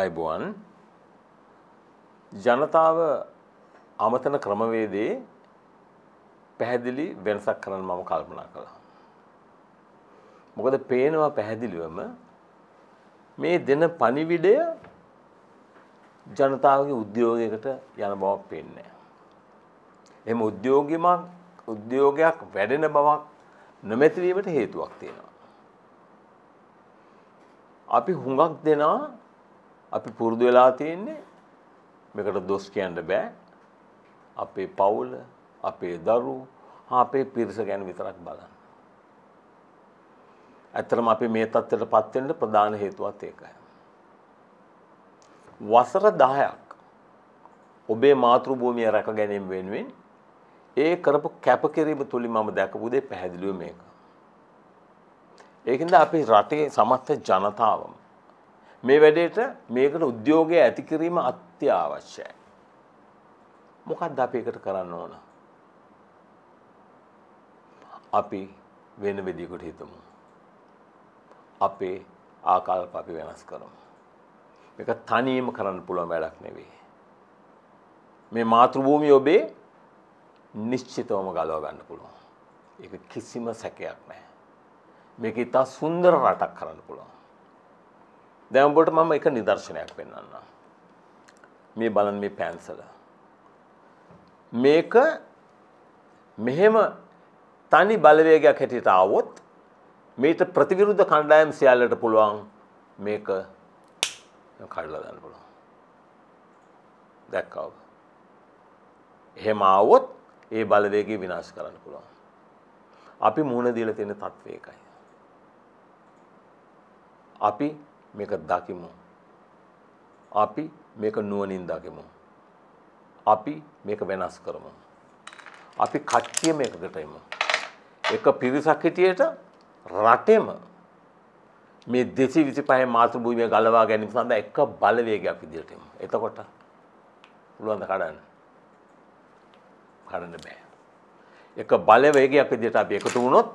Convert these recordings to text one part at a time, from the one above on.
අයිබුවන් ජනතාව අමතන ක්‍රමවේදේ පැහැදිලි වෙනසක් කරන්න මම කල්පනා කළා. මොකද පේනවා පැහැදිලිවම මේ දෙන පණිවිඩය ජනතාවගේ උද්‍යෝගයකට යන බවක් පේන්නේ. එම උද්‍යෝගිමක් උද්‍යෝගයක් වැඩෙන බවක් නොමැතිවීමට හේතුවක් තියෙනවා. අපි හුඟක් දෙනා අපි පුරුදු වෙලා තියෙන්නේ මේකට දොස් කියන්න බෑ. අපේ පවුල, අපේ දරුවෝ, අපේ පිරිස ගැන විතරක් බලන්න. ඇත්තටම අපි මේ තත්ත්වයටපත් වෙන්න ප්‍රධාන හේතුවත් ඒකයි. වසර 10ක් ඔබේ මාතෘ භූමිය රැක ගැනීම වෙනුවෙන් ඒ කරපු කැපකිරීම තුලින් මම දැකපු දේ පැහැදිලිව මේක. ඒකින්ද අපේ රටේ සමස්ත ජනතාවම මේ වැඩේට මේකට උද්‍යෝගය ඇති කිරීම අත්‍යවශ්‍යයි. මොකක්ද අපි එකට කරන්න ඕන? අපි වෙන විදිහකට හිතමු. අපේ ආකල්ප අපි වෙනස් කරමු. මේක තනියම කරන්න පුළුවන් වැඩක් නෙවෙයි. මේ මාතෘභූමිය ඔබේ නිශ්චිතවම ගලව ගන්න පුළුවන්. ඒක කිසිම සැකයක් නැහැ. මේක ඉතා සුන්දර රටක් කරන්න පුළුවන්. දැන් ඔබට මම එක නිදර්ශනයක් පෙන්වන්නම්. මේ බලන්න මේ පෑන්සල. මේක මෙහෙම තනි බලවේගයක් හැටියට ආවොත් මේට ප්‍රතිවිරුද්ධ කණ්ඩායම් සියල්ලට පුළුවන් මේක කඩලා දාන්න පුළුවන්. දැක්කවද? එහෙම ආවොත් ඒ බලවේගය විනාශ කරන්න පුළුවන්. අපි මුහුණ දීලා තියෙන තත්ත්වය එකයි. අපි මේක දකිමු. අපි මේක නුවණින් දකිමු. අපි මේක වෙනස් කරමු. අපි කට්ටිය මේකකට එමු. එක පිරිසක් හිටියට රටෙම මේ 225 මාතෘභූමිය ගලවා ගැනීම සඳහා එක බලවේගයක් විදිහට එමු. එතකොට පුළුවන් ද කඩන්න? කඩන්න බෑ. එක බලවේගයක් විදිහට අපි එකතු වුණොත්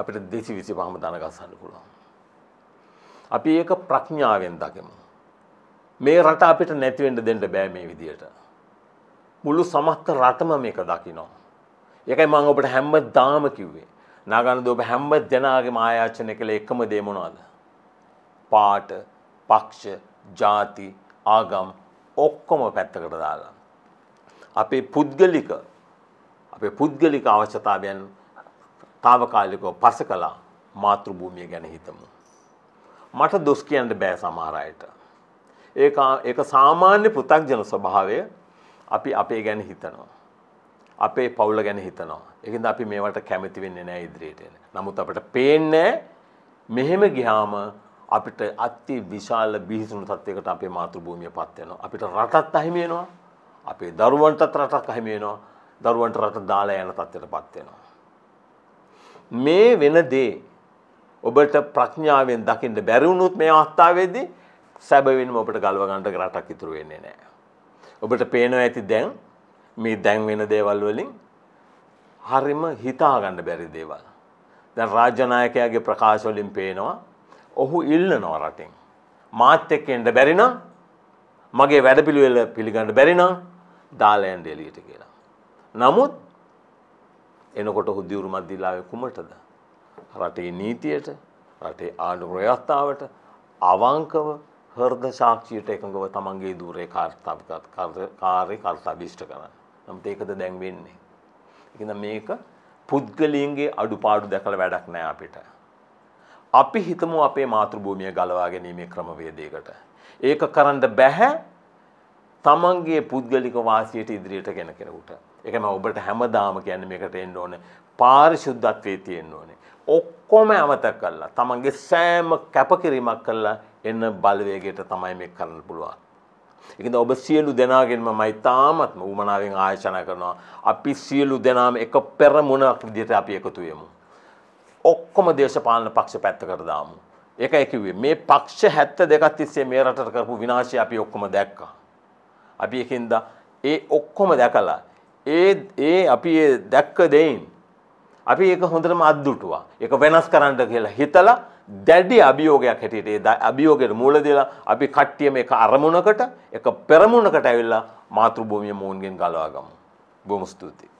අපිට 225ම දනගස්සන්න පුළුවන්. අපි ඒක ප්‍රඥාවෙන් දකිමු. මේ රට අපිට නැතිවෙන්න දෙන්න බෑ මේ විදියට. මුළු සමස්ත රටම මේක දකිනවා. ඒකයි මම ඔබට හැමදාම කිව්වේ. නාගන්ද ඔබ හැම දෙනාගේම ආයාචනය කළ එකම දේ මොනවද? පාට, පක්ෂ, ಜಾති, ආගම් ඔක්කොම පැත්තකට දාලා අපේ පුද්ගලික අපේ පුද්ගලික අවශ්‍යතාවයන් తాවකාලිකව පසකලා මාතෘ භූමිය ගැන හිතමු. මට දොස් කියන්න බෑ සමහර අයට. ඒක ඒක සාමාන්‍ය පෘථග්ජන ස්වභාවය අපි අපේ ගැන හිතනවා. අපේ පවුල ගැන හිතනවා. ඒකින්ද අපි මේවට කැමති වෙන්නේ නැහැ ඉදිරියට එන. නමුත් අපිට පේන්නේ මෙහෙම ගියාම අපිට අති විශාල බිහිසුණු තත්යකට අපේ මාතෘභූමියපත් වෙනවා. අපිට රටත් අහිමි වෙනවා. අපේ දරුවන්ටත් රටක් අහිමි වෙනවා. දරුවන්ට රට දාලා යන තත්යටපත් වෙනවා. මේ වෙන දේ ඔබට ප්‍රඥාවෙන් දකින්න බැරි වුණොත් මේ අවස්ථාවේදී සැබවින්ම ඔබට ගලව ගන්න රටක් ඉතුරු වෙන්නේ නැහැ. ඔබට පේනවා ඇති දැන් මේ දැන් වෙන දේවල් වලින් හරිම හිතා ගන්න බැරි දේවල්. දැන් රාජ්‍ය නායකයාගේ ප්‍රකාශ වලින් පේනවා ඔහු ඉල්ලනවා රටින්. මාත් එක්ක එන්න බැරි නම් මගේ වැඩපිළිවෙල පිළිගන්න බැරි නම් දාලා යන්න එළියට කියලා. නමුත් එනකොට ඔහු දියුරුමත් දිලාවේ කුමටද? රටේ නීතියට රටේ ආණ්ඩු ප්‍රයත්තාවට අවංකව හර්ද සාක්ෂියට එකඟව තමන්ගේ දූරේ කාර්තාවිකත් කාර්ය කර්තාභිෂ්ට කරන්න. නමුත් ඒකද දැන් වෙන්නේ. එකද මේක පුද්ගලීන්ගේ අඩුපාඩු දැකළ වැඩක් නෑ අපිට. අපි හිතමු අපේ මාතෘභූමිය ගලවා ගැනීමේ ක්‍රමවේදයකට. ඒක කරන්න බැහැ තමන්ගේ පුද්ගලික වාසියට ඉදිරියට ගෙන කෙනෙකුට. එකම ඔබට හැමදාම කියන්නේ මේකට එන්න ඕනේ පාරිශුද්ධත්වයේ තියෙන්න ඕනේ. ඔක්කොම අමතක කරලා තමන්ගේ සෑම කැපකිරීමක් කරලා එන්න බලවේගයට තමයි මේ කරන්න පුළුවන්. එකද ඔබ සියලු දෙනාගෙන්ම මයි තාමත්ම උමනාවෙන් ආයශනා කරනවා අපි සියලු දෙනාම එක පෙරමුණක් විදිහට අපි එකතු වෙමු. ඔක්කොම දේශපාලන පක්ෂ පැත්තකට දාමු. ඒකයි කිව්වේ මේ පක්ෂ 72ක් තිස්සේ මේ රටට කරපු විනාශය අපි ඔක්කොම දැක්කා. අපි එකින්ද ඒ ඔක්කොම දැකලා ඒ ඒ අපි ඒ දැක්ක දෙයින් අපි ඒක හොඳටම අද්දුටුවා. ඒක වෙනස් කරන්න කියලා හිතලා දැඩි අභියෝගයක් හැටියට ඒ අභියෝගයට මූල දෙලා අපි කට්ටිය මේක අරමුණකට, ඒක පෙරමුණකට ඇවිල්ලා මාතෘභූමිය මොවුන්ගෙන් ගලවා ගමු. බොහොම ස්තුතියි.